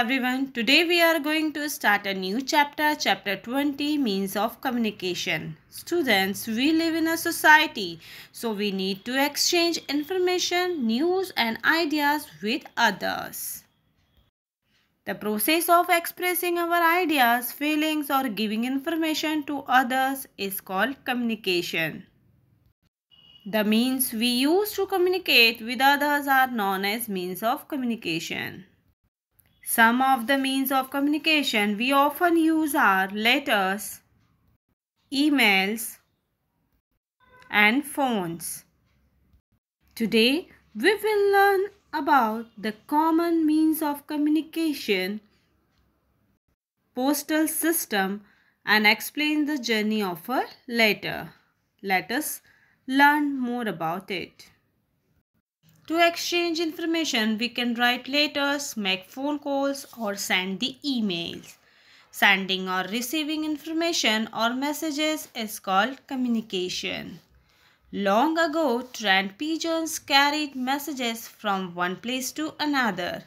everyone today we are going to start a new chapter chapter 20 means of communication students we live in a society so we need to exchange information news and ideas with others the process of expressing our ideas feelings or giving information to others is called communication the means we use to communicate with others are known as means of communication some of the means of communication we often use are letters, emails, and phones. Today, we will learn about the common means of communication, postal system, and explain the journey of a letter. Let us learn more about it. To exchange information, we can write letters, make phone calls or send the emails. Sending or receiving information or messages is called communication. Long ago, trained pigeons carried messages from one place to another.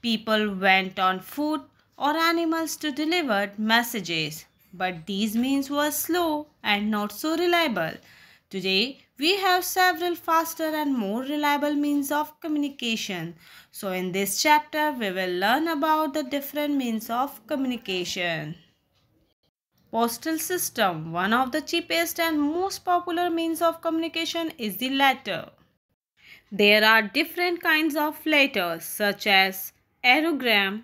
People went on foot or animals to deliver messages. But these means were slow and not so reliable Today, we have several faster and more reliable means of communication. So, in this chapter, we will learn about the different means of communication. Postal system One of the cheapest and most popular means of communication is the letter. There are different kinds of letters such as aerogram,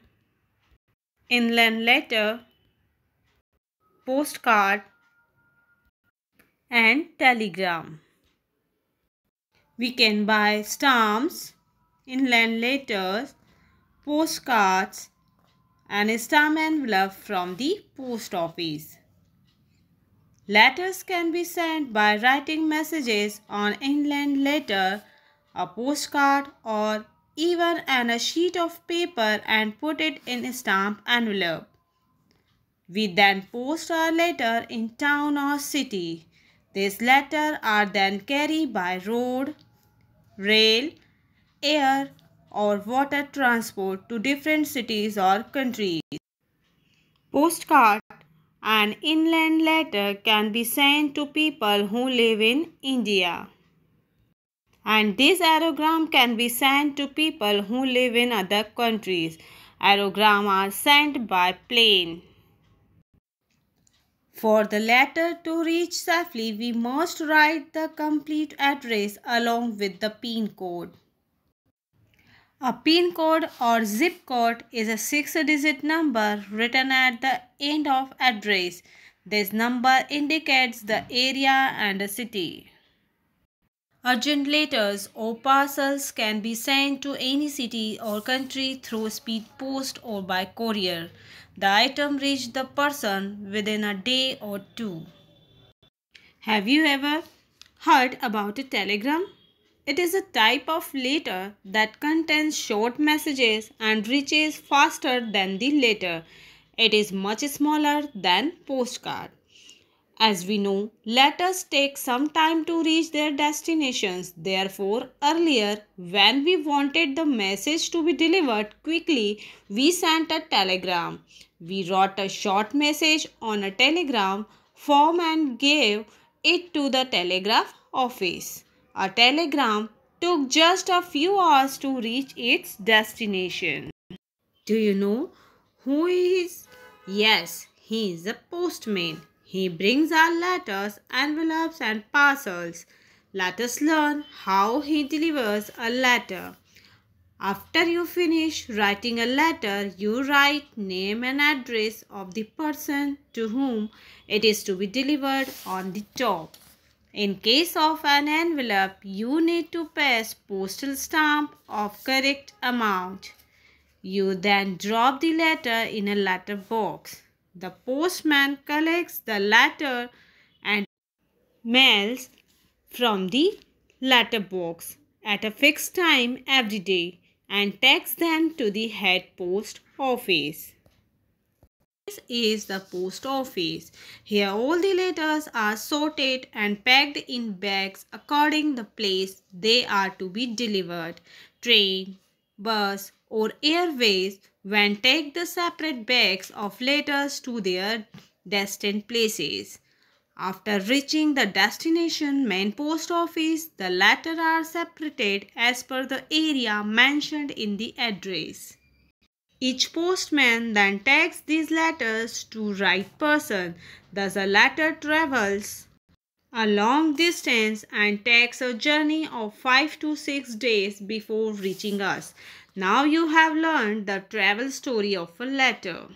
inland letter, postcard, and telegram. We can buy stamps, inland letters, postcards and a stamp envelope from the post office. Letters can be sent by writing messages on inland letter, a postcard or even on a sheet of paper and put it in a stamp envelope. We then post our letter in town or city. These letters are then carried by road, rail, air or water transport to different cities or countries. Postcard and inland letter can be sent to people who live in India. And this aerogram can be sent to people who live in other countries. Aerogram are sent by plane. For the letter to reach safely, we must write the complete address along with the PIN code. A PIN code or zip code is a six-digit number written at the end of address. This number indicates the area and the city. Urgent letters or parcels can be sent to any city or country through speed post or by courier the item reached the person within a day or two. Have you ever heard about a telegram? It is a type of letter that contains short messages and reaches faster than the letter. It is much smaller than postcard. As we know, letters take some time to reach their destinations. Therefore, earlier, when we wanted the message to be delivered quickly, we sent a telegram. We wrote a short message on a telegram form and gave it to the telegraph office. A telegram took just a few hours to reach its destination. Do you know who he is? Yes, he is a postman. He brings our letters, envelopes and parcels. Let us learn how he delivers a letter. After you finish writing a letter, you write name and address of the person to whom it is to be delivered on the top. In case of an envelope, you need to pass postal stamp of correct amount. You then drop the letter in a letter box. The postman collects the letter and mails from the letterbox at a fixed time every day and takes them to the head post office. This is the post office. Here all the letters are sorted and packed in bags according the place they are to be delivered. Train, bus or airways when take the separate bags of letters to their destined places. After reaching the destination main post office, the letters are separated as per the area mentioned in the address. Each postman then takes these letters to right person. Thus, a letter travels a long distance and takes a journey of 5 to 6 days before reaching us. Now you have learned the travel story of a letter.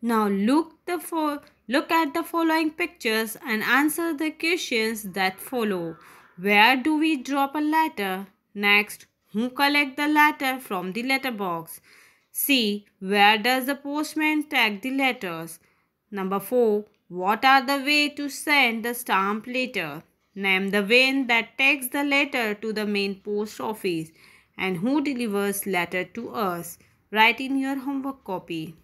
Now look the for look at the following pictures and answer the questions that follow. Where do we drop a letter? Next, who collect the letter from the letterbox? C. Where does the postman tag the letters? Number 4. What are the way to send the stamp letter? Name the van that takes the letter to the main post office and who delivers letter to us. Write in your homework copy.